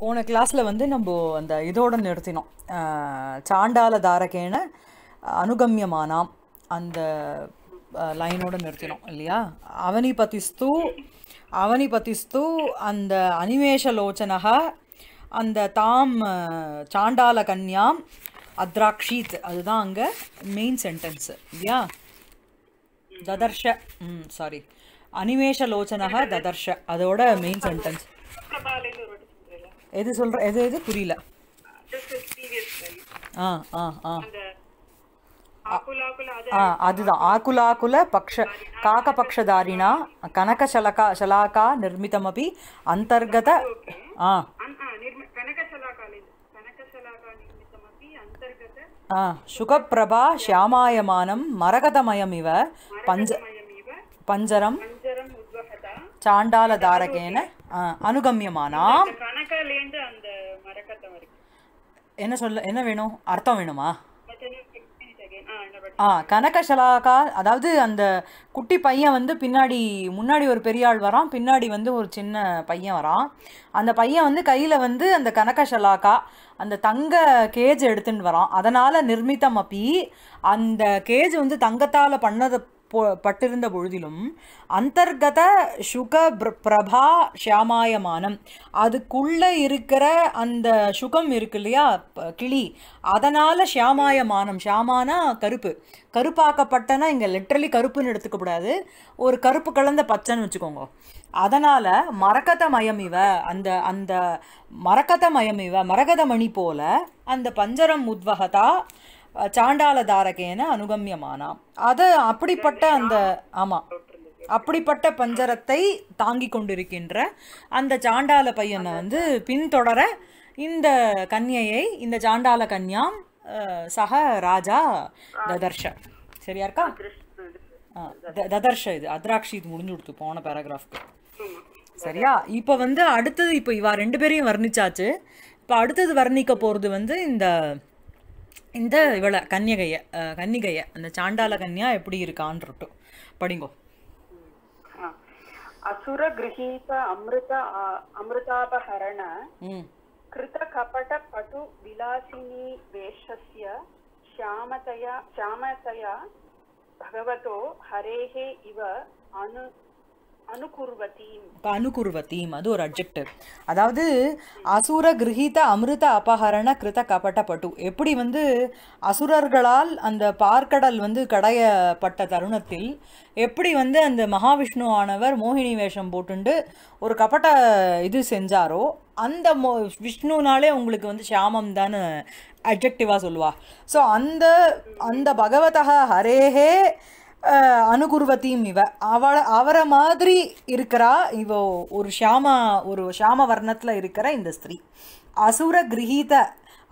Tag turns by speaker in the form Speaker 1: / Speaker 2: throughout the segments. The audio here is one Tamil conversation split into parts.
Speaker 1: போன கிளாஸில் வந்து நம்ம அந்த இதோட நிறுத்தினோம் சாண்டால தாரகேன அனுகமியமானாம் அந்த லைனோட நிறுத்தினோம் இல்லையா அவனி பதிஸ்து அவனி பதிஸ்து அந்த அனிமேஷலோச்சனக அந்த தாம் சாண்டால கன்யாம் அத்ராக்ஷீத் அதுதான் அங்கே மெயின் சென்டென்ஸு இல்லையா ததர்ஷ ம் சாரி அனிமேஷலோச்சனக ததர்ஷ அதோட மெயின் சென்டென்ஸ் எது சொல்ற எது எது புரியல ஆ ஆ ஆ அதுதான் आकुलाकुल पक्ष काकपक्षधारिणा कनकशलका शलाका निर्मितमपि अन्तर्गत शुकप्रभा श्यामायमानं मरकतमयमिव पञ्ज पञ्जरं चाण्डालधारकेन अनुगम्यमानां என்ன சொல்ல என்ன வேணும் அர்த்தம் வேணுமா ஆ கனகசலாக்கா அதாவது அந்த குட்டி பையன் வந்து பின்னாடி முன்னாடி ஒரு பெரிய ஆள் வரான் பின்னாடி வந்து ஒரு சின்ன பையன் வரான் அந்த பையன் வந்து கையில் வந்து அந்த கனகசலாக்கா அந்த தங்க கேஜ் எடுத்துன்னு வரான் அதனால் நிர்மித்தம் அப்பி அந்த கேஜ் வந்து தங்கத்தால் பண்ணது பட்டிருந்த பொழுதிலும் அந்தர்கத சுக பிரபா ஷியாமாயமானம் அதுக்குள்ளே இருக்கிற அந்த சுகம் இருக்கு இல்லையா கிளி அதனால் ஷியாமாயமானம் ஷியாமானா கருப்பு கருப்பாக்கப்பட்டனா இங்கே லிட்ரலி கருப்புன்னு எடுத்துக்கக்கூடாது ஒரு கருப்பு கலந்த பச்சைன்னு வச்சுக்கோங்க அதனால் மரக்கத மயம் இவ அந்த அந்த மரக்கத மயம் இவ மரகத மணி போல அந்த பஞ்சரம் உத்வகதா சாண்டால தாரகேன அனுகமியமானாம் அது அப்படிப்பட்ட அந்த ஆமாம் அப்படிப்பட்ட பஞ்சரத்தை தாங்கி கொண்டிருக்கின்ற அந்த சாண்டால பையனை வந்து பின்தொடர இந்த கன்யையை இந்த சாண்டால கன்யாம் சக ராஜா ததர்ஷ சரியா இருக்கா ததர்ஷ இது அத்ராட்சி இது முடிஞ்சு கொடுத்து போன பேராகிராஃப்க்கு சரியா இப்போ வந்து அடுத்தது இப்போ இவா ரெண்டு பேரையும் வர்ணிச்சாச்சு இப்போ அடுத்தது வர்ணிக்க போகிறது வந்து இந்த இந்த இவளை கன்னிகைய கன்னிகைய அந்த சாண்டால கன்னியா எப்படி இருக்கான்ட்டு படிங்கோ
Speaker 2: அசுர கிரகீத அமிர்த அமிர்தாபஹரண கிருத கபட பட்டு விலாசினி வேஷஸ்ய ஷியாமதயா ஷியாமதயா பகவதோ ஹரேஹே இவ அனு
Speaker 1: அனுகுர்வத்தீம் அது ஒரு அப்ஜெக்டிவ் அதாவது அசுர கிரகித அமிர்த அபகரண கிருத கபட்டப்பட்டு எப்படி வந்து அசுரர்களால் அந்த பார்க்கடல் வந்து கடையப்பட்ட தருணத்தில் எப்படி வந்து அந்த மகாவிஷ்ணு ஆனவர் மோகினி வேஷம் போட்டுண்டு ஒரு கபட்ட இது செஞ்சாரோ அந்த மோ விஷ்ணுனாலே உங்களுக்கு வந்து ஷியாமம் தான் அப்ஜெக்டிவாக சொல்லுவா ஸோ அந்த அந்த பகவதா ஹரேஹே அனுகுருவத்தையும் இவ அவளை அவரை மாதிரி இருக்கிறா இவ ஒரு ஷியாமா ஒரு ஷியாம வர்ணத்தில் இருக்கிற இந்த ஸ்திரீ அசுர கிரகீத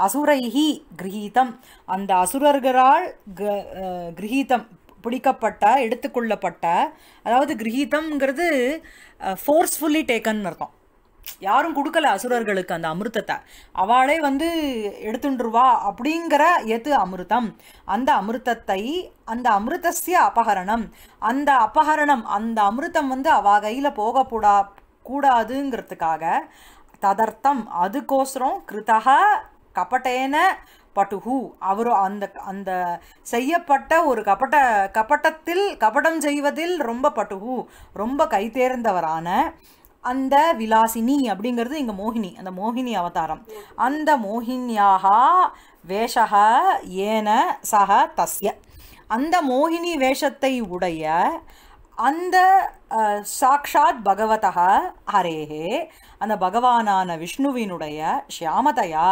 Speaker 1: அசுரைஹி கிரகீதம் அந்த அசுரர்களால் கிரகீதம் பிடிக்கப்பட்ட எடுத்துக்கொள்ளப்பட்ட அதாவது கிரகீதம்ங்கிறது ஃபோர்ஸ்ஃபுல்லி டேக்கன் அர்த்தம் யாரும் கொடுக்கல அசுரர்களுக்கு அந்த அமிர்தத்தை அவளே வந்து எடுத்துருவா அப்படிங்கிற எது அமிர்தம் அந்த அமிர்தத்தை அந்த அமிர்தசிய அபகரணம் அந்த அபகரணம் அந்த அமிர்தம் வந்து அவ கையில் போகக்கூடா கூடாதுங்கிறதுக்காக ததர்த்தம் அதுக்கோசரம் கிருதக கபட்டேன பட்டுஹு அவர் அந்த அந்த செய்யப்பட்ட ஒரு கபட்ட கபட்டத்தில் கபடம் செய்வதில் ரொம்ப பட்டுஹு ரொம்ப கைதேர்ந்தவரான அந்த விலாசினி அப்படிங்கிறது இங்கே மோகினி அந்த மோகினி அவதாரம் அந்த மோகினியாக வேஷக ஏன சக தஸ்ய அந்த மோகினி வேஷத்தை உடைய அந்த சாக்ஷாத் பகவதக ஹரேகே அந்த பகவானான விஷ்ணுவினுடைய ஷியாமதையா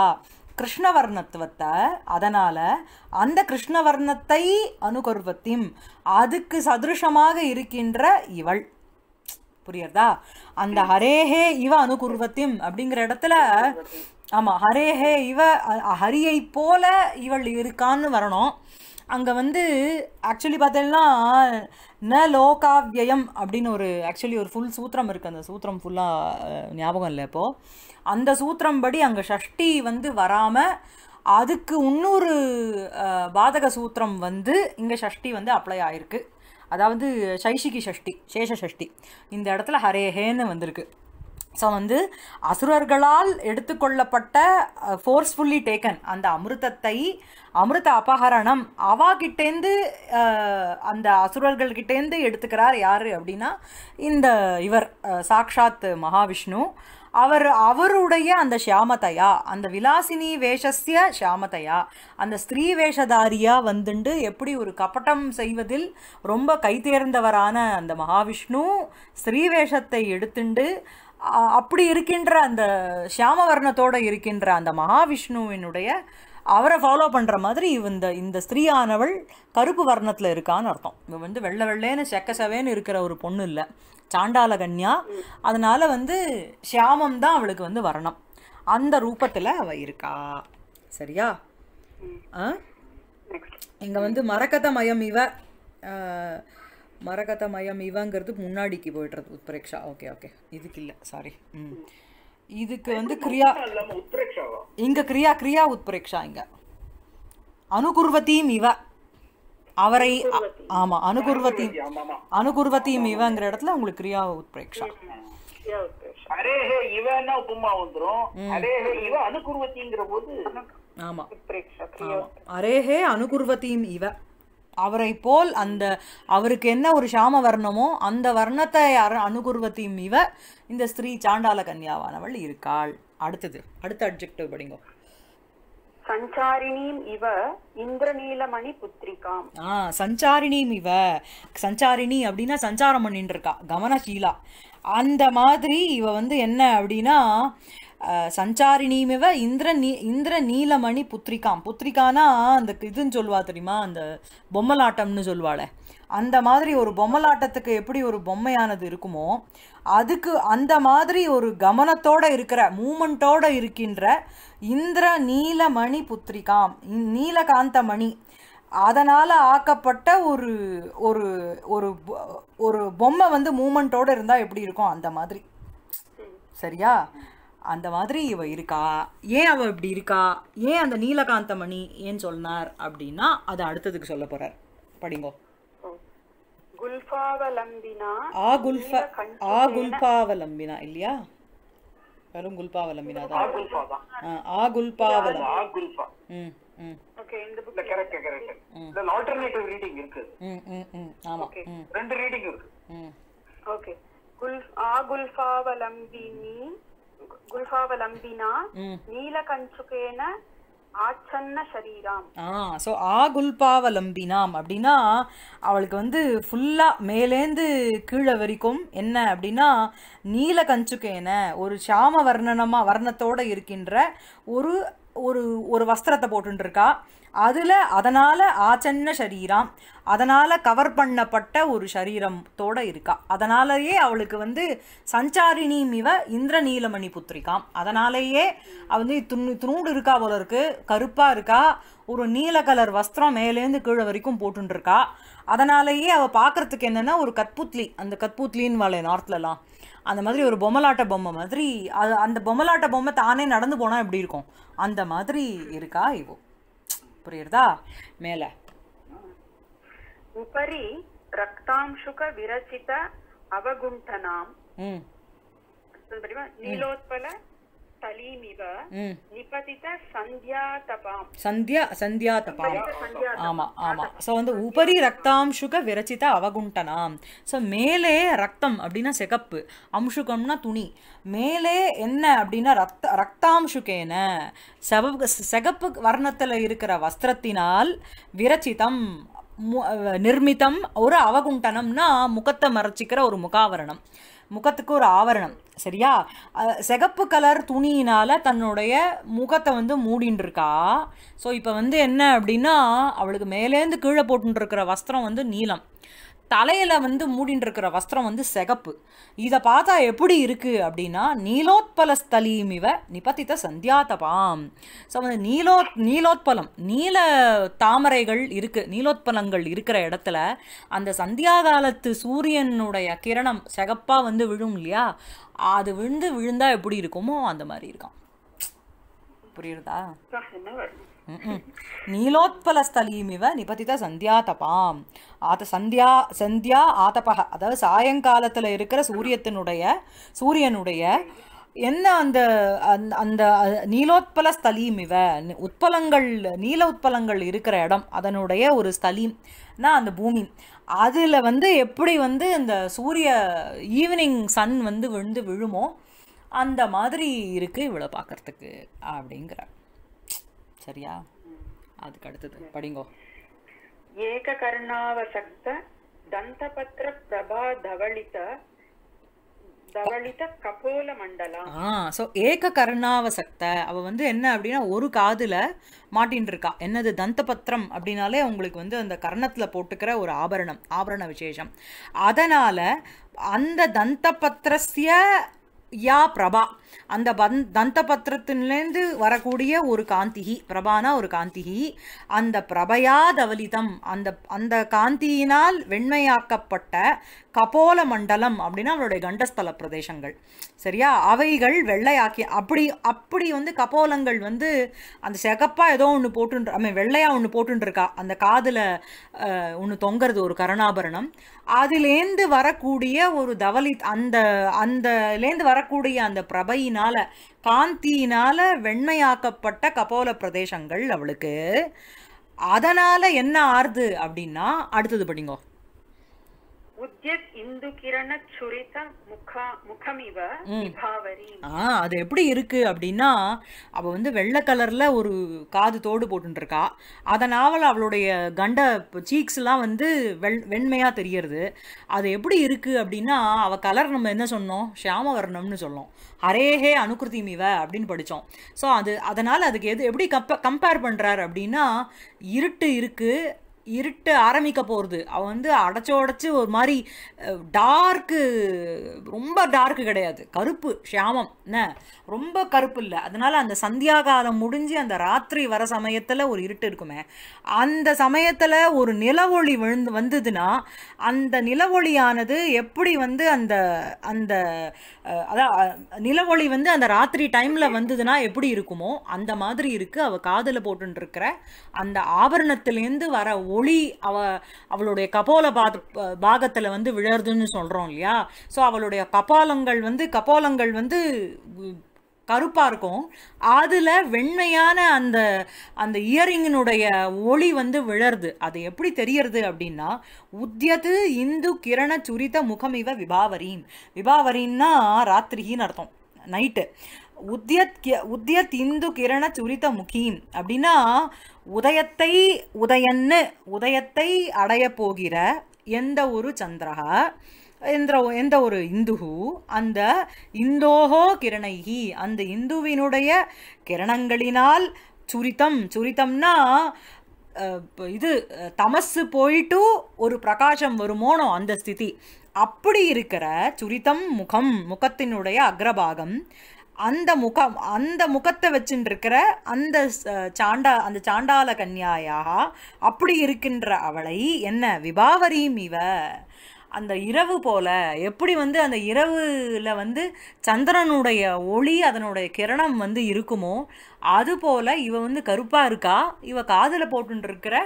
Speaker 1: கிருஷ்ணவர்ணத்துவத்தை அதனால் அந்த கிருஷ்ணவர்ணத்தை அனுகர்வத்தையும் அதுக்கு சதுருஷமாக இருக்கின்ற இவள் புரியுறதா அந்த ஹரேஹே இவ அனுகுர்வத்திம் அப்படிங்கிற இடத்துல ஆமா ஹரேஹே இவ ஹரியை போல இவள் இருக்கான்னு வரணும் அங்கே வந்து ஆக்சுவலி பார்த்தீங்கன்னா ந லோகாவியம் அப்படின்னு ஒரு ஆக்சுவலி ஒரு ஃபுல் சூத்திரம் இருக்குது அந்த சூத்திரம் ஃபுல்லாக ஞாபகம் இல்லை இப்போது அந்த சூத்திரம் படி அங்கே ஷஷ்டி வந்து வராமல் அதுக்கு இன்னொரு பாதக சூத்திரம் வந்து இங்கே ஷஷ்டி வந்து அப்ளை ஆயிருக்கு அதாவது சைஷிகி சஷ்டி சேஷ சஷ்டி இந்த இடத்துல ஹரேஹேன்னு வந்திருக்கு ஸோ வந்து அசுரர்களால் எடுத்துக்கொள்ளப்பட்ட ஃபோர்ஸ்ஃபுல்லி டேக்கன் அந்த அமிர்தத்தை அமிர்த அபகரணம் அவாகிட்டேந்து அந்த அசுரர்கள்கிட்டேந்து எடுத்துக்கிறார் யார் அப்படின்னா இந்த இவர் சாக்ஷாத் மகாவிஷ்ணு அவர் அவருடைய அந்த ஷியாமதையா அந்த விலாசினி வேஷஸ்ய ஷியாமதையா அந்த ஸ்திரீ வேஷதாரியாக வந்துண்டு எப்படி ஒரு கபட்டம் செய்வதில் ரொம்ப கைதேர்ந்தவரான அந்த மகாவிஷ்ணு ஸ்திரீ வேஷத்தை எடுத்துண்டு அப்படி இருக்கின்ற அந்த ஷியாமவர்ணத்தோடு இருக்கின்ற அந்த மகாவிஷ்ணுவினுடைய அவரை ஃபாலோ பண்ணுற மாதிரி இந்த இந்த ஸ்திரீயானவள் கருப்பு வர்ணத்தில் இருக்கான்னு அர்த்தம் இவ வந்து வெள்ளை வெள்ளேன்னு செக்க இருக்கிற ஒரு பொண்ணு இல்லை சாண்டால கன்யா அதனால வந்து சியாமம் தான் அவளுக்கு வந்து வரணும் அந்த ரூபத்தில் அவள் இருக்கா சரியா இங்கே வந்து மரக்கத மயம் இவ மரகத மயம் இவங்கிறது முன்னாடிக்கு போயிடுறது உத்பிரேக்ஷா ஓகே ஓகே இதுக்கு இல்லை சாரி ம் இதுக்கு வந்து கிரியா இங்கே கிரியா கிரியா உத்பிரேக்ஷா இங்கே அனுகுர்வத்தியும் இவ அவரை ஆமா அனுகுர்வதி அனுகுர்வதியும் இவங்கிற இடத்துல உங்களுக்கு கிரியா உத்பிரேக்ஷா
Speaker 2: அரேஹ இவன்னா உப்புமா வந்துரும் அரேஹ இவ அனுகுர்வதிங்கிற போது
Speaker 1: ஆமா அரேஹே அனுகுர்வதியும் இவ அவரை போல் அந்த அவருக்கு என்ன ஒரு சாம வர்ணமோ அந்த வர்ணத்தை அனுகுர்வத்தையும் இவ இந்த ஸ்திரீ சாண்டால கன்யாவானவள் இருக்காள் அடுத்தது அடுத்த அப்ஜெக்டிவ் படிங்க
Speaker 2: சஞ்சாரிணீம் இவ இந்திரநீலமணி புத்திரிகாம்
Speaker 1: ஆ சஞ்சாரிணீம் இவ சஞ்சாரிணி அப்படின்னா சஞ்சாரம் பண்ணிட்டு இருக்கா கவனசீலா அந்த மாதிரி இவ வந்து என்ன அப்படின்னா சஞ்சாரிணிமிவ இந்திர நீ இந்திர நீலமணி புத்திரிகாம் புத்திரிகானா அந்த இதுன்னு சொல்லுவா தெரியுமா அந்த பொம்மலாட்டம்னு சொல்லுவாள் அந்த மாதிரி ஒரு பொம்மலாட்டத்துக்கு எப்படி ஒரு பொம்மையானது இருக்குமோ அதுக்கு அந்த மாதிரி ஒரு கவனத்தோடு இருக்கிற மூமெண்ட்டோடு இருக்கின்ற இந்திர நீலமணி புத்திரிகாம் நீலகாந்தமணி அதனால் ஆக்கப்பட்ட ஒரு ஒரு ஒரு ஒரு பொம்மை வந்து மூமெண்ட்டோடு இருந்தால் எப்படி இருக்கும் அந்த மாதிரி சரியா அந்த மாதிரி இவ இருக்கா ஏன் அவள் இப்படி இருக்கா ஏன் அந்த நீலகாந்தமணி ஏன் சொன்னார் அப்படின்னா அது அடுத்ததுக்கு சொல்ல போறார் படிங்கோ இல்லையா வெறும் குல்பாவலம்பினா தான் ரீடிங் இருக்கு ம் ம் ம் ரெண்டு ரீடிங் இருக்கு ம்
Speaker 2: ஓகே குல் గుల్ఫావలంబినా நீலகஞ்சுகேன ஆச்சன்ன ஷரீராம்
Speaker 1: ஆ ஸோ ஆ குல்பாவலம்பினாம் அப்படின்னா அவளுக்கு வந்து ஃபுல்லாக மேலேந்து கீழே வரைக்கும் என்ன அப்படின்னா நீல கஞ்சுக்கேன ஒரு சாம வர்ணனமா வர்ணத்தோட இருக்கின்ற ஒரு ஒரு ஒரு வஸ்திரத்தை போட்டுருக்கா அதில் அதனால் ஆச்சன்ன சரீரம் அதனால் கவர் பண்ணப்பட்ட ஒரு சரீரத்தோடு இருக்கா அதனாலேயே அவளுக்கு வந்து சஞ்சாரிணி மிவ நீலமணி புத்திரிக்காம் அதனாலேயே வந்து துணி துணூடு இருக்கா போல இருக்கு கருப்பாக இருக்கா ஒரு நீல கலர் வஸ்திரம் மேலேருந்து கீழே வரைக்கும் போட்டுருக்கா அதனாலேயே அவள் பார்க்குறதுக்கு என்னென்னா ஒரு கற்புத்லி அந்த கற்புத்லின்னு வாழை நார்த்லலாம் அந்த மாதிரி ஒரு பொம்மலாட்ட பொம்மை மாதிரி அது அந்த பொம்மலாட்ட பொம்மை தானே நடந்து போனால் எப்படி இருக்கும் அந்த மாதிரி இருக்கா இவோ புரியுறதா மேல
Speaker 2: உபரி ரக்தாம்சுக விரச்சித அவகுண்டனாம் நீலோத்பல சலீமிவ நிபதித சந்தியாதபாம்
Speaker 1: சந்தியா சந்தியாதபாம் ஆமா ஆமா ஸோ வந்து உபரி ரக்தாம்சுக விரச்சித அவகுண்டனாம் ஸோ மேலே ரத்தம் அப்படின்னா சிகப்பு அம்சுகம்னா துணி மேலே என்ன அப்படின்னா ரத்த ரக்தாம்சுகேன செவப்பு சிகப்பு வர்ணத்தில் இருக்கிற வஸ்திரத்தினால் விரச்சிதம் நிர்மிதம் ஒரு அவகுண்டனம்னா முகத்தை மறைச்சிக்கிற ஒரு முகாவரணம் முகத்துக்கு ஒரு ஆவரணம் சரியா சிகப்பு கலர் துணியினால் தன்னுடைய முகத்தை வந்து மூடின்ட்டுருக்கா ஸோ இப்போ வந்து என்ன அப்படின்னா அவளுக்கு மேலேருந்து கீழே போட்டுருக்கிற வஸ்திரம் வந்து நீளம் தலையில் வந்து மூடின்னு இருக்கிற வஸ்திரம் வந்து செகப்பு இதை பார்த்தா எப்படி இருக்குது அப்படின்னா நீலோத்பல ஸ்தலீம் இவ நிபதித்த சந்தியாதபாம் ஸோ வந்து நீலோ நீலோத்பலம் நீல தாமரைகள் இருக்குது நீலோத்பலங்கள் இருக்கிற இடத்துல அந்த சந்தியாகாலத்து சூரியனுடைய கிரணம் செகப்பாக வந்து விழும் இல்லையா அது விழுந்து விழுந்தால் எப்படி இருக்குமோ அந்த மாதிரி இருக்கான் புரியுறதா நீலோத்பல நீலோத்பலஸ்தலீமிவ நிபதித சந்தியா தபாம் ஆத சந்தியா சந்தியா ஆதபக அதாவது சாயங்காலத்தில் இருக்கிற சூரியத்தினுடைய சூரியனுடைய என்ன அந்த அந்த நீலோத்பல ஸ்தலீம் இவ உட்பலங்கள் நீல உட்பலங்கள் இருக்கிற இடம் அதனுடைய ஒரு ஸ்தலீம்னா அந்த பூமி அதில் வந்து எப்படி வந்து இந்த சூரிய ஈவினிங் சன் வந்து விழுந்து விழுமோ அந்த மாதிரி இருக்குது இவ்வளோ பார்க்குறதுக்கு அப்படிங்கிறார் சரியா அதுக்கு அடுத்தது படிங்கோ
Speaker 2: ஏக கர்ணாவசக்த தந்தபத்ர பிரபா தவளித
Speaker 1: ஸோ ஏக கர்ணாவசக்த அவ வந்து என்ன அப்படின்னா ஒரு காதுல மாட்டின் இருக்கா என்னது பத்திரம் அப்படின்னாலே உங்களுக்கு வந்து அந்த கர்ணத்துல போட்டுக்கிற ஒரு ஆபரணம் ஆபரண விசேஷம் அதனால அந்த தந்த தந்தபத்திரஸ்ய யா பிரபா அந்த பந் தந்த பத்திரத்திலேருந்து வரக்கூடிய ஒரு காந்திகி பிரபானா ஒரு காந்திகி அந்த பிரபயா தவலிதம் அந்த அந்த காந்தியினால் வெண்மையாக்கப்பட்ட கபோல மண்டலம் அப்படின்னா அவளுடைய கண்டஸ்தல பிரதேசங்கள் சரியா அவைகள் வெள்ளையாக்கி அப்படி அப்படி வந்து கபோலங்கள் வந்து அந்த செகப்பாக ஏதோ ஒன்று போட்டுன்ற ஐ வெள்ளையா வெள்ளையாக ஒன்று போட்டுருக்கா அந்த காதில் ஒன்று தொங்கிறது ஒரு கருணாபரணம் அதுலேருந்து வரக்கூடிய ஒரு தவலி அந்த அந்தலேருந்து வர வரக்கூடிய அந்த பிரபையினால காந்தியினால வெண்மையாக்கப்பட்ட கபோல பிரதேசங்கள் அவளுக்கு அதனால என்ன ஆறுது அப்படின்னா அடுத்தது படிங்கோ அது எப்படி இருக்கு அப்படின்னா அவ வந்து வெள்ளை கலர்ல ஒரு காது தோடு போட்டுருக்கா அதனால அவளுடைய கண்ட சீக்ஸ் எல்லாம் வந்து வெண்மையா தெரியறது அது எப்படி இருக்கு அப்படின்னா அவ கலர் நம்ம என்ன சொன்னோம் ஷியாமவர்ணம்னு சொல்லும் ஹரேஹே அனுகிருதி மீவ அப்படின்னு படித்தோம் ஸோ அது அதனால் அதுக்கு எது எப்படி கம்ப கம்பேர் பண்ணுறாரு அப்படின்னா இருட்டு இருக்குது இருட்டு ஆரம்பிக்க போகிறது அவன் வந்து அடைச்ச உடச்சி ஒரு மாதிரி டார்க்கு ரொம்ப டார்க்கு கிடையாது கருப்பு ஷியாமம் என்ன ரொம்ப கருப்பு இல்லை அதனால் அந்த சந்தியா காலம் முடிஞ்சு அந்த ராத்திரி வர சமயத்தில் ஒரு இருட்டு இருக்குமே அந்த சமயத்தில் ஒரு நிலவொளி விழுந்து வந்ததுன்னா அந்த நிலவொளியானது எப்படி வந்து அந்த அந்த அதான் நிலவொளி வந்து அந்த ராத்திரி டைமில் வந்ததுன்னா எப்படி இருக்குமோ அந்த மாதிரி இருக்குது அவள் காதில் போட்டுருக்கிற அந்த ஆபரணத்துலேருந்து வர ஒளி அவ அவளுடைய கபோல பாத பாகத்தில் வந்து விழருதுன்னு சொல்கிறோம் இல்லையா ஸோ அவளுடைய கபாலங்கள் வந்து கபோலங்கள் வந்து கருப்பாக இருக்கும் அதில் வெண்மையான அந்த அந்த இயரிங்கினுடைய ஒளி வந்து விழருது அது எப்படி தெரியறது அப்படின்னா உத்தியது இந்து கிரண சுரித முகம் இவ விபாவரின்னா ராத்திரிகின்னு அர்த்தம் நைட்டு உத்தியத் உத்தியத் இந்து கிரண சுரித முகீம் அப்படின்னா உதயத்தை உதயன்னு உதயத்தை அடைய போகிற எந்த ஒரு சந்திரகா என்ற எந்த ஒரு இந்துகு அந்த இந்தோகோ கிரணைகி அந்த இந்துவினுடைய கிரணங்களினால் சுரித்தம் சுரித்தம்னா இது தமசு போயிட்டு ஒரு பிரகாசம் வருமோனோ அந்த ஸ்திதி அப்படி இருக்கிற சுரித்தம் முகம் முகத்தினுடைய அக்ரபாகம் அந்த முகம் அந்த முகத்தை வச்சுருக்கிற அந்த சாண்டா அந்த சாண்டால கன்யாயாக அப்படி இருக்கின்ற அவளை என்ன விபாவரியும் இவ அந்த இரவு போல் எப்படி வந்து அந்த இரவில் வந்து சந்திரனுடைய ஒளி அதனுடைய கிரணம் வந்து இருக்குமோ அது போல் இவ வந்து கருப்பாக இருக்கா இவ காதில் போட்டுருக்கிற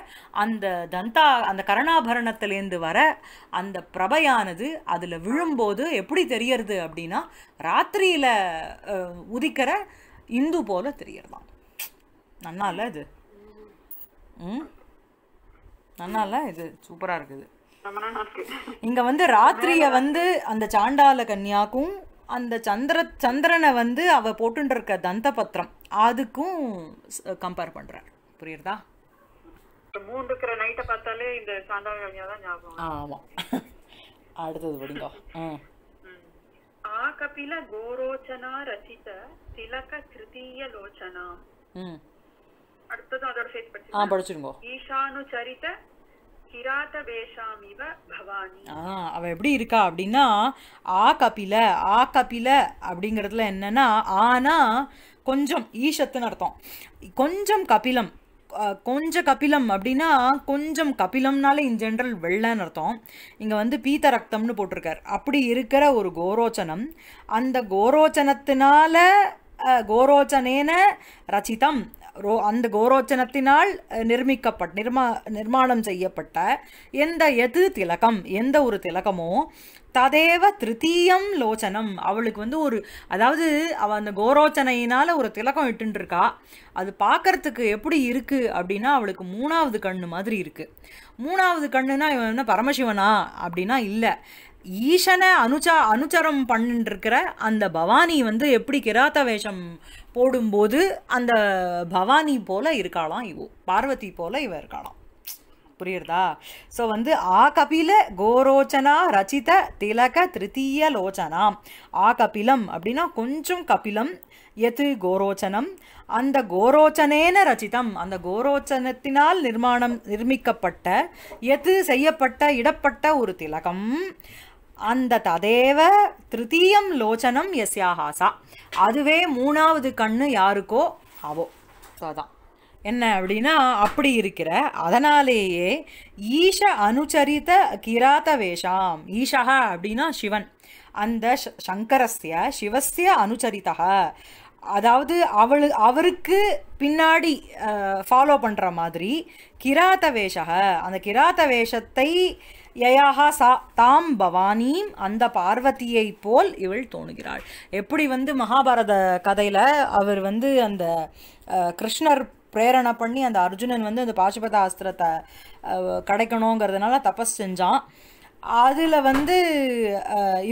Speaker 1: அந்த தந்தா அந்த கரணாபரணத்துலேருந்து வர அந்த பிரபையானது அதில் விழும்போது எப்படி தெரியறது அப்படின்னா ராத்திரியில் உதிக்கிற இந்து போல் தெரியறதாம் நல்லா இல்லை இது ம் நல்லா இல்லை இது சூப்பராக இருக்குது இங்க வந்து ராத்திரிய வந்து அந்த சாண்டால கன்னியாக்கும் அந்த சந்திர சந்திரனை வந்து அவ போட்டு இருக்க தந்த பத்திரம் அதுக்கும் கம்பேர் பண்றார் புரியுறதா
Speaker 2: மூன்று இருக்கிற நைட்டை பார்த்தாலே இந்த கன்யா தான் ஞாபகம்
Speaker 1: ஆமா அடுத்தது
Speaker 2: ஆ கபில கோரோச்சனா திலக அடுத்தது படிச்சிருங்க ஈஷானு சரித்த
Speaker 1: அவ எப்படி இருக்கா அப்படின்னா ஆ கபில ஆ கபில அப்படிங்கிறதுல என்னன்னா ஆனா கொஞ்சம் ஈஷத்துன்னு அர்த்தம் கொஞ்சம் கபிலம் கொஞ்சம் கபிலம் அப்படின்னா கொஞ்சம் கபிலம்னாலே இன் ஜென்ரல் வெள்ளன்னு அர்த்தம் இங்கே வந்து பீத்த ரத்தம்னு போட்டிருக்கார் அப்படி இருக்கிற ஒரு கோரோச்சனம் அந்த கோரோச்சனத்தினால கோரோச்சனேன ரச்சிதம் ரோ அந்த கோரோச்சனத்தினால் நிர்மிக்கப்பட் நிர்மா நிர்மாணம் செய்யப்பட்ட எந்த எது திலகம் எந்த ஒரு திலகமோ ததேவ திருத்தீயம் லோச்சனம் அவளுக்கு வந்து ஒரு அதாவது அவள் அந்த கோரோச்சனையினால் ஒரு திலகம் இட்டுருக்கா அது பார்க்கறதுக்கு எப்படி இருக்குது அப்படின்னா அவளுக்கு மூணாவது கண்ணு மாதிரி இருக்குது மூணாவது கண்ணுனா இவன் என்ன பரமசிவனா அப்படின்னா இல்லை ஈசனை அனுச்சா அனுச்சரம் பண்ணிட்டு அந்த பவானி வந்து எப்படி கிராத்த வேஷம் போடும்போது அந்த பவானி போல் இருக்காளாம் இவோ பார்வதி போல் இவ இருக்காளாம் புரியுறதா ஸோ வந்து ஆ கபில கோரோச்சனா ரச்சித திலக திருத்தீய லோச்சனாம் ஆ கபிலம் அப்படின்னா கொஞ்சம் கபிலம் எது கோரோச்சனம் அந்த கோரோச்சனேன ரச்சிதம் அந்த கோரோச்சனத்தினால் நிர்மாணம் நிர்மிக்கப்பட்ட எது செய்யப்பட்ட இடப்பட்ட ஒரு திலகம் அந்த ததேவ திருத்தீயம் லோச்சனம் எஸ்யாஹாசா அதுவே மூணாவது கண்ணு யாருக்கோ அவோ ஸோ அதான் என்ன அப்படின்னா அப்படி இருக்கிற அதனாலேயே ஈஷ அனுச்சரித்த கிராத வேஷாம் ஈஷா அப்படின்னா சிவன் அந்த சங்கரஸ்ய சிவஸ்ய அனுச்சரித்தக அதாவது அவளு அவருக்கு பின்னாடி ஃபாலோ பண்ணுற மாதிரி கிராத வேஷக அந்த கிராத வேஷத்தை யயாக சா தாம் பவானியும் அந்த பார்வதியை போல் இவள் தோணுகிறாள் எப்படி வந்து மகாபாரத கதையில் அவர் வந்து அந்த கிருஷ்ணர் பிரேரணை பண்ணி அந்த அர்ஜுனன் வந்து அந்த பாசுபத ஆஸ்திரத்தை கிடைக்கணுங்கிறதுனால தபஸ் செஞ்சான் அதில் வந்து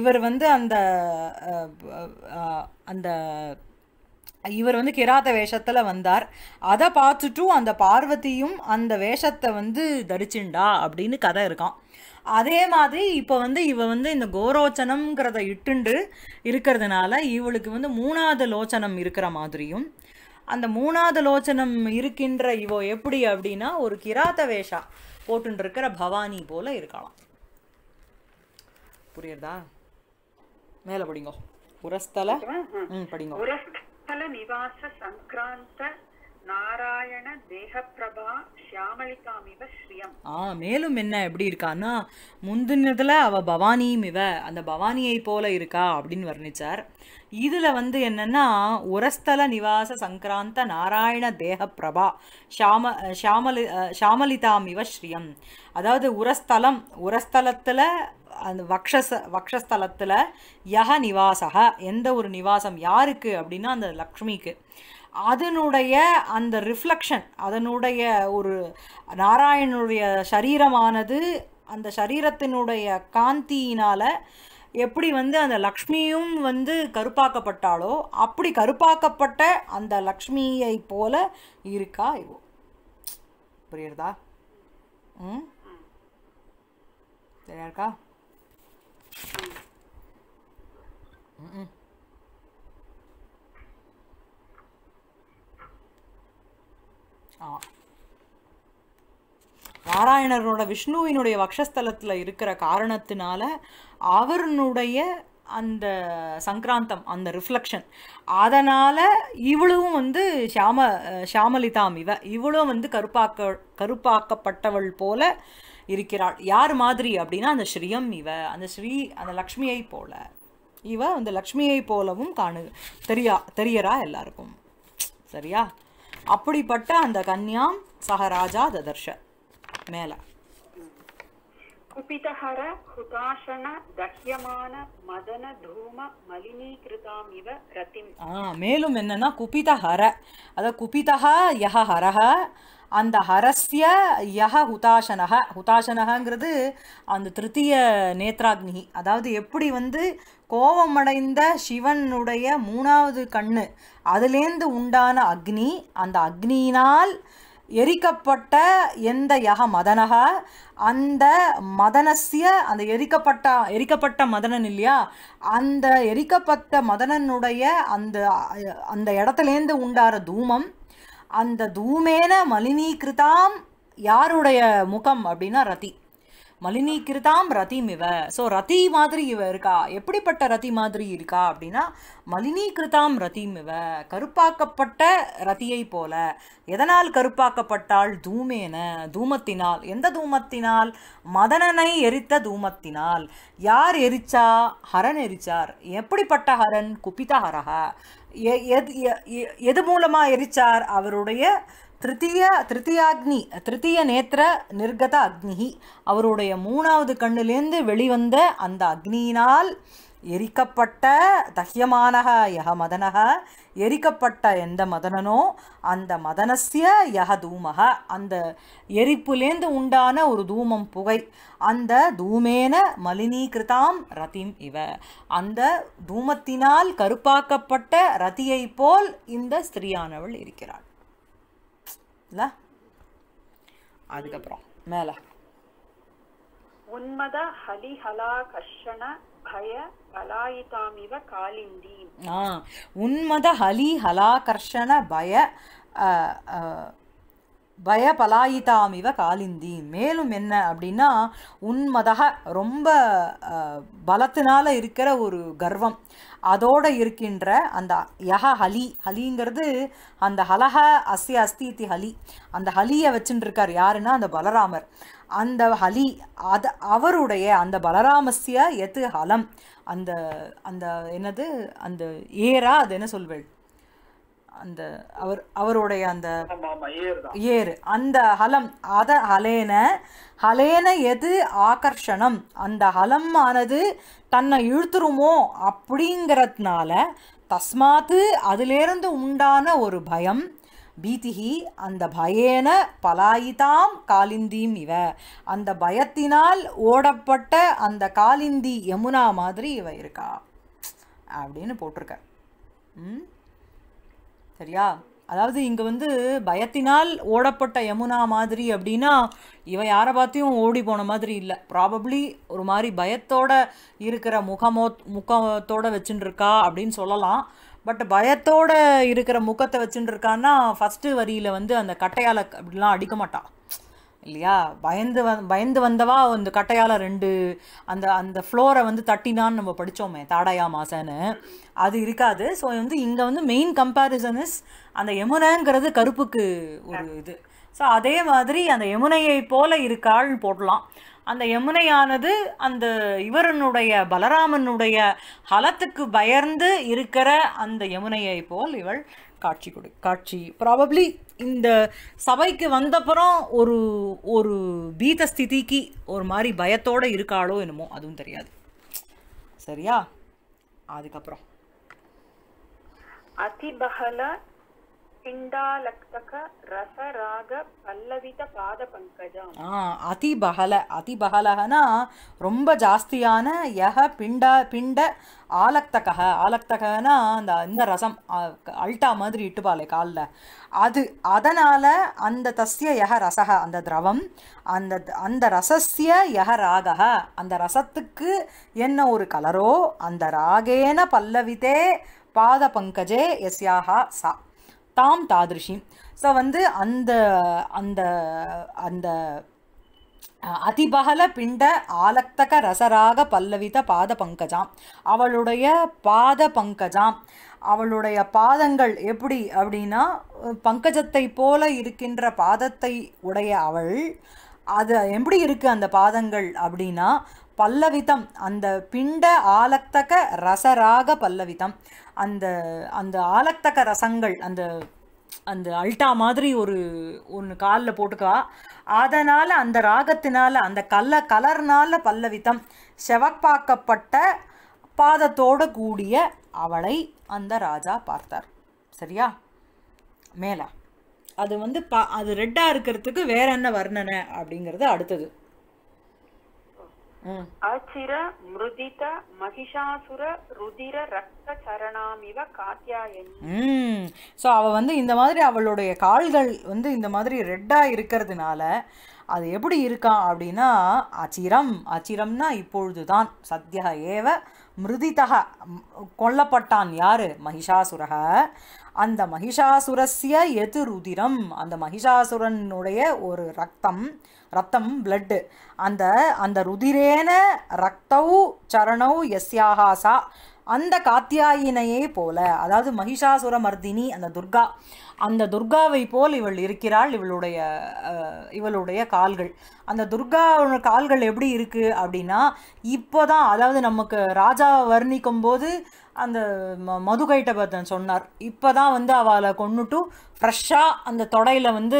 Speaker 1: இவர் வந்து அந்த அந்த இவர் வந்து கிராத வேஷத்தில் வந்தார் அதை பார்த்துட்டும் அந்த பார்வதியும் அந்த வேஷத்தை வந்து தரிச்சுண்டா அப்படின்னு கதை இருக்கான் அதே மாதிரி இப்போ வந்து இவ வந்து இந்த கோரோச்சனம்ங்கிறத இட்டுண்டு இருக்கிறதுனால இவளுக்கு வந்து மூணாவது லோச்சனம் இருக்கிற மாதிரியும் அந்த மூணாவது லோச்சனம் இருக்கின்ற இவோ எப்படி அப்படின்னா ஒரு கிராத்த வேஷா போட்டுருக்கிற பவானி போல இருக்கலாம் புரியுறதா மேல படிங்கோ உரஸ்தல ம் படிங்க
Speaker 2: உரஸ்தல நிவாச சங்கிராந்த நாராயண தேகப்பிரபா ஷியாமளிகாமிவ
Speaker 1: ஆ மேலும் என்ன எப்படி இருக்கான்னா முந்தினதுல அவ பவானியும் இவ அந்த பவானியை போல இருக்கா அப்படின்னு வர்ணிச்சார் இதில் வந்து என்னென்னா உரஸ்தல நிவாச சங்கராந்த நாராயண தேக பிரபா ஷாம ஷாமலி ஷாமலிதாம் இவ ஸ்ரீயம் அதாவது உரஸ்தலம் உரஸ்தலத்தில் அந்த வக்ஷஸ வக்ஷஸ்தலத்தில் யக நிவாசக எந்த ஒரு நிவாசம் யாருக்கு அப்படின்னா அந்த லக்ஷ்மிக்கு அதனுடைய அந்த ரிஃப்ளக்ஷன் அதனுடைய ஒரு நாராயணனுடைய சரீரமானது அந்த சரீரத்தினுடைய காந்தியினால் எப்படி வந்து அந்த லக்ஷ்மியும் வந்து கருப்பாக்கப்பட்டாலோ அப்படி கருப்பாக்கப்பட்ட அந்த லக்ஷ்மியை போல இருக்கா இவோ புரியுறதா ம் சரியா இருக்கா ம் ம் ஆமாம் நாராயணரோட விஷ்ணுவினுடைய வக்ஷஸ்தலத்தில் இருக்கிற காரணத்தினால அவருடைய அந்த சங்கராந்தம் அந்த ரிஃப்ளக்ஷன் அதனால் இவளும் வந்து ஷியாம ஷியாமலிதாம் இவ இவளும் வந்து கருப்பாக்க கருப்பாக்கப்பட்டவள் போல இருக்கிறாள் யார் மாதிரி அப்படின்னா அந்த ஸ்ரீயம் இவ அந்த ஸ்ரீ அந்த லக்ஷ்மியை போல இவ அந்த லக்ஷ்மியை போலவும் காணு தெரியா தெரியறா எல்லாருக்கும் சரியா அப்படிப்பட்ட அந்த கன்யாம் சகராஜா ததர்ஷ மேல
Speaker 2: குபிதஹர ஹுதாசன தஹ்யமான மதன தூம மலினீகிருதாம் இவ
Speaker 1: மேலும் என்னன்னா குபிதஹர அத குபிதஹ யஹ ஹரஹ அந்த ஹரஸ்ய யஹ ஹுதாசனஹ ஹுதாசனஹங்கிறது அந்த திருத்திய நேத்ராக்னி அதாவது எப்படி வந்து கோபமடைந்த சிவனுடைய மூணாவது கண்ணு அதுலேருந்து உண்டான அக்னி அந்த அக்னியினால் எரிக்கப்பட்ட எந்த யக மதனகா அந்த மதனசிய அந்த எரிக்கப்பட்ட எரிக்கப்பட்ட மதனன் இல்லையா அந்த எரிக்கப்பட்ட மதனனுடைய அந்த அந்த இடத்துலேருந்து உண்டார தூமம் அந்த தூமேன மலினீகிருதாம் யாருடைய முகம் அப்படின்னா ரதி மலினீகிருதாம் ரதிம் இவ ஸோ ரதி மாதிரி இவ இருக்கா எப்படிப்பட்ட ரதி மாதிரி இருக்கா அப்படின்னா மலினீகிருதாம் ரதிம் இவ கருப்பாக்கப்பட்ட ரதியை போல எதனால் கருப்பாக்கப்பட்டால் தூமேன தூமத்தினால் எந்த தூமத்தினால் மதனனை எரித்த தூமத்தினால் யார் எரிச்சா ஹரன் எரிச்சார் எப்படிப்பட்ட ஹரன் குபிதஹரக எது எது மூலமாக எரிச்சார் அவருடைய திருத்திய திருத்தியாக்னி திருத்திய நேத்திர நிர்கத அக்னி அவருடைய மூணாவது கண்ணிலேருந்து வெளிவந்த அந்த அக்னியினால் எரிக்கப்பட்ட தஹ்யமானக யக மதனக எரிக்கப்பட்ட எந்த மதனனோ அந்த மதனசிய யக தூமக அந்த எரிப்புலேந்து உண்டான ஒரு தூமம் புகை அந்த தூமேன மலினீகிருதாம் ரதிம் இவ அந்த தூமத்தினால் கருப்பாக்கப்பட்ட ரதியை போல் இந்த ஸ்திரீயானவள் இருக்கிறாள் இல்லை அதுக்கப்புறம் மேலே
Speaker 2: உன்மத ஹலிஹலா கர்ஷண பய பலாயிதாமிவ காலிந்தி
Speaker 1: ஆ உன்மத ஹலி ஹலாகர்ஷண பய பயபலாயிதாமிவ காலிந்தி மேலும் என்ன அப்படின்னா உன்மதக ரொம்ப பலத்தினால இருக்கிற ஒரு கர்வம் அதோட இருக்கின்ற அந்த யஹ ஹலி ஹலிங்கிறது அந்த ஹலஹ அஸ்தி அஸ்தி ஹலி அந்த ஹலியை இருக்கார் யாருன்னா அந்த பலராமர் அந்த ஹலி அது அவருடைய அந்த பலராமஸ்ய எது ஹலம் அந்த அந்த என்னது அந்த ஏரா அது என்ன சொல்வேள் அந்த அவர் அவருடைய அந்த ஏறு அந்த ஹலம் அத ஹலேன ஹலேன எது ஆகர்ஷணம் அந்த ஹலம் ஆனது தன்னை இழுத்துருமோ அப்படிங்கிறதுனால தஸ்மாத்து அதிலேருந்து உண்டான ஒரு பயம் பீதிகி அந்த பயேன பலாயிதாம் காலிந்தீம் இவ அந்த பயத்தினால் ஓடப்பட்ட அந்த காலிந்தி யமுனா மாதிரி இவ இருக்கா அப்படின்னு போட்டிருக்க ம் சரியா அதாவது இங்கே வந்து பயத்தினால் ஓடப்பட்ட யமுனா மாதிரி அப்படின்னா இவன் யாரை பார்த்தியும் ஓடி போன மாதிரி இல்லை ப்ராபப்ளி ஒரு மாதிரி பயத்தோட இருக்கிற முகமோ முகத்தோட வச்சுட்டுருக்கா அப்படின்னு சொல்லலாம் பட் பயத்தோட இருக்கிற முகத்தை வச்சுட்டுருக்கான்னா ஃபஸ்ட்டு வரியில் வந்து அந்த கட்டையால் அப்படிலாம் அடிக்க மாட்டான் இல்லையா பயந்து வந் பயந்து வந்தவா அந்த கட்டையால் ரெண்டு அந்த அந்த ஃப்ளோரை வந்து தட்டினான்னு நம்ம படித்தோமே தாடாயா மாசன்னு அது இருக்காது ஸோ வந்து இங்கே வந்து மெயின் கம்பேரிசன் இஸ் அந்த யமுனைங்கிறது கருப்புக்கு ஒரு இது ஸோ அதே மாதிரி அந்த யமுனையை போல இருக்காள் போடலாம் அந்த யமுனையானது அந்த இவரனுடைய பலராமனுடைய ஹலத்துக்கு பயர்ந்து இருக்கிற அந்த யமுனையை போல் இவள் காட்சி கொடு காட்சி ப்ராபப்ளி இந்த சபைக்கு வந்தப்புறம் ஒரு ஒரு பீத ஸ்திதிக்கு ஒரு மாதிரி பயத்தோடு இருக்காளோ என்னமோ அதுவும் தெரியாது சரியா அதுக்கப்புறம்
Speaker 2: அதிபகல
Speaker 1: அதி பகல ரொம்ப ஜாஸ்தியான யக பிண்டா பிண்ட ஆலக்தக ஆலக்தகனா அந்த இந்த ரசம் அல்ட்டா மாதிரி இட்டுப்பாளே காலில் அது அதனால் அந்த தஸ்ய யக ரசக அந்த திரவம் அந்த அந்த ரசசிய யக ராக அந்த ரசத்துக்கு என்ன ஒரு கலரோ அந்த ராகேன பல்லவிதே பாத பங்கஜே எஸ்யாகா சா தாம் தாதிருஷி ஸோ வந்து அந்த அந்த அந்த அதிபகல பிண்ட ஆலக்தக ரசராக பல்லவித பாத பங்கஜாம் அவளுடைய பாத பங்கஜாம் அவளுடைய பாதங்கள் எப்படி அப்படின்னா பங்கஜத்தை போல இருக்கின்ற பாதத்தை உடைய அவள் அது எப்படி இருக்குது அந்த பாதங்கள் அப்படின்னா பல்லவிதம் அந்த பிண்ட ஆலக்தக ரசராக பல்லவிதம் அந்த அந்த ஆலத்தக்க ரசங்கள் அந்த அந்த அல்டா மாதிரி ஒரு ஒன்று காலில் போட்டுக்கா அதனால் அந்த ராகத்தினால் அந்த கல்ல கலர்னால் பல்லவித்தம் செவப்பாக்கப்பட்ட பாதத்தோடு கூடிய அவளை அந்த ராஜா பார்த்தார் சரியா மேலா அது வந்து பா அது ரெட்டாக இருக்கிறதுக்கு வேற என்ன வர்ணனை அப்படிங்கிறது அடுத்தது
Speaker 2: அச்சிர மிருதித மகிஷாசுர ருதிர ரத்த சரணாமிவ காத்தியாயன்
Speaker 1: ஸோ அவள் வந்து இந்த மாதிரி அவளுடைய கால்கள் வந்து இந்த மாதிரி ரெட்டாக இருக்கிறதுனால அது எப்படி இருக்கான் அப்படின்னா அச்சிரம் அச்சிரம்னா இப்பொழுதுதான் தான் சத்யா ஏவ மிருதிதக கொல்லப்பட்டான் யார் மகிஷாசுரக அந்த மகிஷாசுரஸ்ய எது ருதிரம் அந்த மகிஷாசுரனுடைய ஒரு ரத்தம் ரத்தம் பிளட்டு அந்த அந்த ருதிரேன ரத்தௌ சரணௌ எஸ்யாகாசா அந்த காத்தியாயினையே போல அதாவது மகிஷாசுர மர்தினி அந்த துர்கா அந்த துர்காவை போல் இவள் இருக்கிறாள் இவளுடைய இவளுடைய கால்கள் அந்த துர்கா கால்கள் எப்படி இருக்குது அப்படின்னா இப்போ தான் அதாவது நமக்கு ராஜாவை வர்ணிக்கும் போது அந்த ம மதுகைட்டபத்தன் சொன்னார் இப்போ தான் வந்து அவளை கொண்டுட்டு ஃப்ரெஷ்ஷாக அந்த தொடையில் வந்து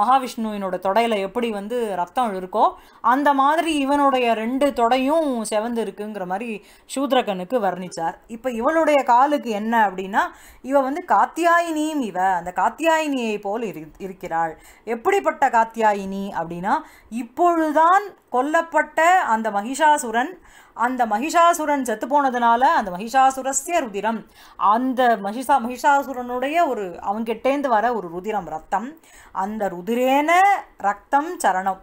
Speaker 1: மகாவிஷ்ணுவினோட தொடையில் எப்படி வந்து ரத்தம் இருக்கோ அந்த மாதிரி இவனுடைய ரெண்டு தொடையும் செவந்து இருக்குங்கிற மாதிரி சூத்ரகனுக்கு வர்ணித்தார் இப்போ இவளுடைய காலுக்கு என்ன அப்படின்னா இவ வந்து காத்தியாயினியும் இவ அந்த காத்தியாயினியை போல் இரு இருக்கிறாள் எப்படிப்பட்ட காத்தியாயினி அப்படின்னா இப்பொழுதுதான் கொல்லப்பட்ட அந்த மகிஷாசுரன் அந்த மகிஷாசுரன் செத்து போனதுனால அந்த மகிஷாசுரஸ்ய ருதிரம் அந்த மகிஷா மகிஷாசுரனுடைய ஒரு அவங்கிட்டேந்து வர ஒரு ருதிரம் ரத்தம் அந்த ருதிரேன ரத்தம் சரணம்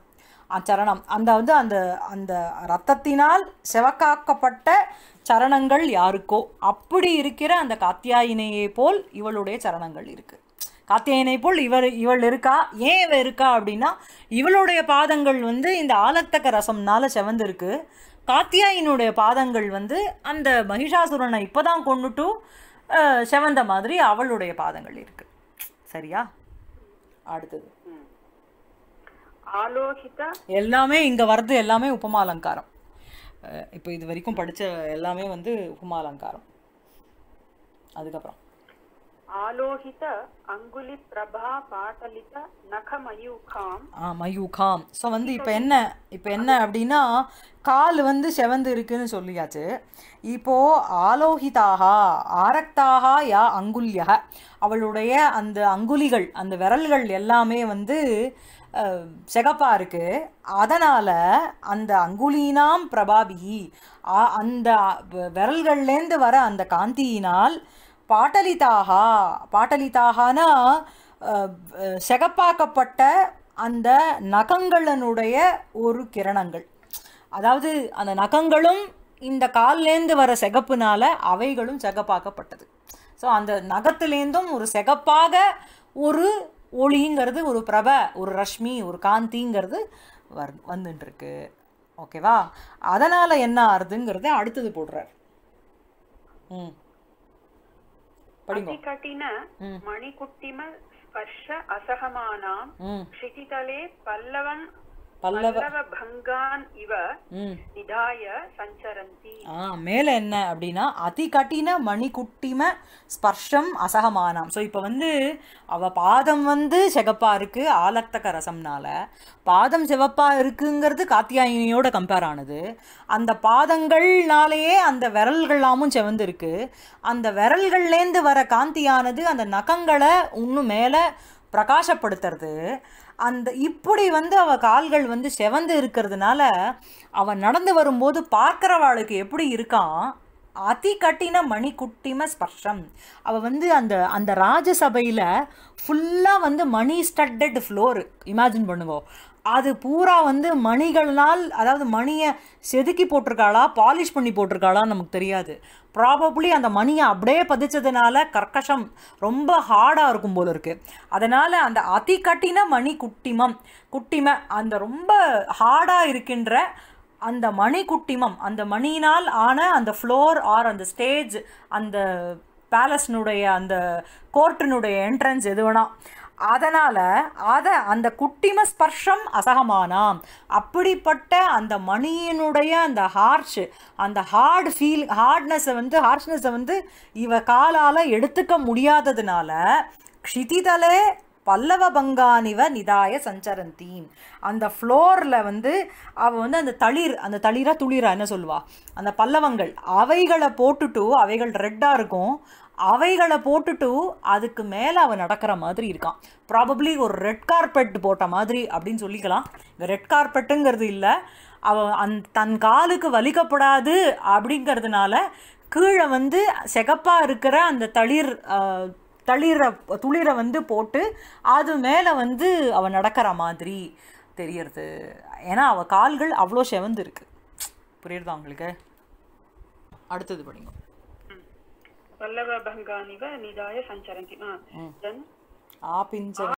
Speaker 1: சரணம் அந்த வந்து அந்த அந்த ரத்தத்தினால் செவக்காக்கப்பட்ட சரணங்கள் யாருக்கோ அப்படி இருக்கிற அந்த காத்தியாயினையே போல் இவளுடைய சரணங்கள் இருக்குது காத்தியனை போல் இவர் இவள் இருக்கா ஏன் இவள் இருக்கா அப்படின்னா இவளுடைய பாதங்கள் வந்து இந்த ஆலத்தக்க ரசம்னால செவந்திருக்கு காத்தியாயினுடைய பாதங்கள் வந்து அந்த மகிஷாசுரனை இப்போ தான் கொண்டுட்டு செவந்த மாதிரி அவளுடைய பாதங்கள் இருக்கு சரியா அடுத்தது எல்லாமே இங்க வர்றது எல்லாமே உபமா அலங்காரம் இப்போ இது வரைக்கும் படித்த எல்லாமே வந்து உபமா அலங்காரம் அதுக்கப்புறம்
Speaker 2: ஆலோகித அங்குலி பிரபா பாட்டலித நக மயூகாம்
Speaker 1: ஆ மயூகாம் ஸோ வந்து இப்போ என்ன இப்போ என்ன அப்படின்னா கால் வந்து செவந்து இருக்குன்னு சொல்லியாச்சு இப்போ ஆலோகிதாகா ஆரக்தாகா யா அங்குல்யா அவளுடைய அந்த அங்குலிகள் அந்த விரல்கள் எல்லாமே வந்து செகப்பாக இருக்குது அதனால் அந்த அங்குலினாம் பிரபாபி அந்த விரல்கள்லேருந்து வர அந்த காந்தியினால் பாட்டலிதாகா பாட்டலிதாகனா செகப்பாக்கப்பட்ட அந்த நகங்களனுடைய ஒரு கிரணங்கள் அதாவது அந்த நகங்களும் இந்த கால்லேருந்து வர செகப்புனால அவைகளும் செகப்பாக்கப்பட்டது ஸோ அந்த நகத்துலேருந்தும் ஒரு செகப்பாக ஒரு ஒளிங்கிறது ஒரு பிரப ஒரு ரஷ்மி ஒரு காந்திங்கிறது வர் வந்துட்டுருக்கு ஓகேவா அதனால் என்ன ஆறுதுங்கிறத அடுத்தது போடுறார் ம்
Speaker 2: மணிக்குட்டிம ஸ்பர்ஷ அசகமானாம் ஷிதிதலே பல்லவன்
Speaker 1: மேல என்ன அப்படின்னா அதி கட்டின மணிக்குட்டிம ஸ்பர்ஷம் அசகமானாம் ஸோ இப்போ வந்து அவ பாதம் வந்து செகப்பா இருக்கு ஆலத்தக ரசம்னால பாதம் செவப்பா இருக்குங்கிறது காத்தியாயினியோட கம்பேர் ஆனது அந்த பாதங்கள்னாலேயே அந்த விரல்கள்லாமும் செவந்து அந்த விரல்கள்லேருந்து வர காந்தியானது அந்த நகங்களை இன்னும் மேலே பிரகாசப்படுத்துறது அந்த இப்படி வந்து அவள் கால்கள் வந்து செவந்து இருக்கிறதுனால அவன் நடந்து வரும்போது பார்க்குறவாளுக்கு எப்படி இருக்கான் அதி கட்டின குட்டிம ஸ்பர்ஷம் அவள் வந்து அந்த அந்த ராஜசபையில் ஃபுல்லாக வந்து மணி ஸ்டட்டட் ஃப்ளோர் இமேஜின் பண்ணுவோம் அது பூரா வந்து மணிகள்னால் அதாவது மணியை செதுக்கி போட்டிருக்காளா பாலிஷ் பண்ணி போட்டிருக்காளான்னு நமக்கு தெரியாது ப்ராபப்ளி அந்த மணியை அப்படியே பதிச்சதுனால கர்க்கஷம் ரொம்ப ஹார்டாக இருக்கும் போல இருக்குது அதனால் அந்த அதி கட்டின மணி குட்டிமம் குட்டிமை அந்த ரொம்ப ஹார்டாக இருக்கின்ற அந்த மணி குட்டிமம் அந்த மணியினால் ஆன அந்த ஃப்ளோர் ஆர் அந்த ஸ்டேஜ் அந்த பேலஸ்னுடைய அந்த கோர்ட்டினுடைய என்ட்ரன்ஸ் எது வேணால் அதனால் அதை அந்த குட்டிம ஸ்பர்ஷம் அசகமானாம் அப்படிப்பட்ட அந்த மணியினுடைய அந்த ஹார்ஷ் அந்த ஹார்ட் ஃபீல் ஹார்ட்னஸை வந்து ஹார்ஷ்னஸை வந்து இவ காலால் எடுத்துக்க முடியாததுனால க்ஷிதிதலே பல்லவ பங்கானிவ நிதாய சஞ்சரந்தீன் அந்த ஃப்ளோரில் வந்து அவள் வந்து அந்த தளிர் அந்த தளிரா துளிரா என்ன சொல்லுவாள் அந்த பல்லவங்கள் அவைகளை போட்டுட்டு அவைகள் ரெட்டாக இருக்கும் அவைகளை போட்டுட்டு அதுக்கு மேலே அவன் நடக்கிற மாதிரி இருக்கான் ப்ராபப்ளி ஒரு ரெட் கார்பெட் போட்ட மாதிரி அப்படின்னு சொல்லிக்கலாம் இந்த ரெட் கார்பெட்டுங்கிறது இல்லை அவன் அந் தன் காலுக்கு வலிக்கப்படாது அப்படிங்கிறதுனால கீழே வந்து செகப்பாக இருக்கிற அந்த தளிர் தளிரை துளிரை வந்து போட்டு அது மேலே வந்து அவன் நடக்கிற மாதிரி தெரியறது ஏன்னா அவள் கால்கள் அவ்வளோ செவந்து இருக்குது புரியுறதா உங்களுக்கு அடுத்தது படிங்க
Speaker 2: பல்லவ பங்கானிவ நிதாய சஞ்சரந்தி ஆ
Speaker 1: ஆ பிஞ்ச